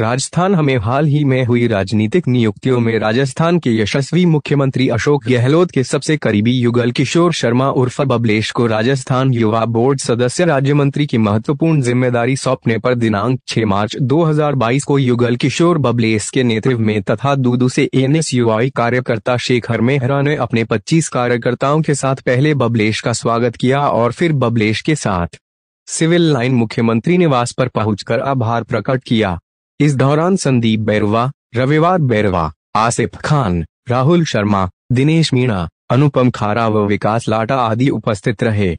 राजस्थान हमें हाल ही में हुई राजनीतिक नियुक्तियों में राजस्थान के यशस्वी मुख्यमंत्री अशोक गहलोत के सबसे करीबी युगल किशोर शर्मा उर्फ बबलेश को राजस्थान युवा बोर्ड सदस्य राज्य मंत्री की महत्वपूर्ण जिम्मेदारी सौंपने पर दिनांक 6 मार्च 2022 को युगल किशोर बबलेश के नेतृत्व में तथा दूदू से एन कार्यकर्ता शेखर मेहरा ने अपने पच्चीस कार्यकर्ताओं के साथ पहले बबलेश का स्वागत किया और फिर बबलेश के साथ सिविल लाइन मुख्यमंत्री निवास पर पहुंचकर आभार प्रकट किया इस दौरान संदीप बैरवा रविवार बैरवा आसिफ खान राहुल शर्मा दिनेश मीणा अनुपम खारा व विकास लाटा आदि उपस्थित रहे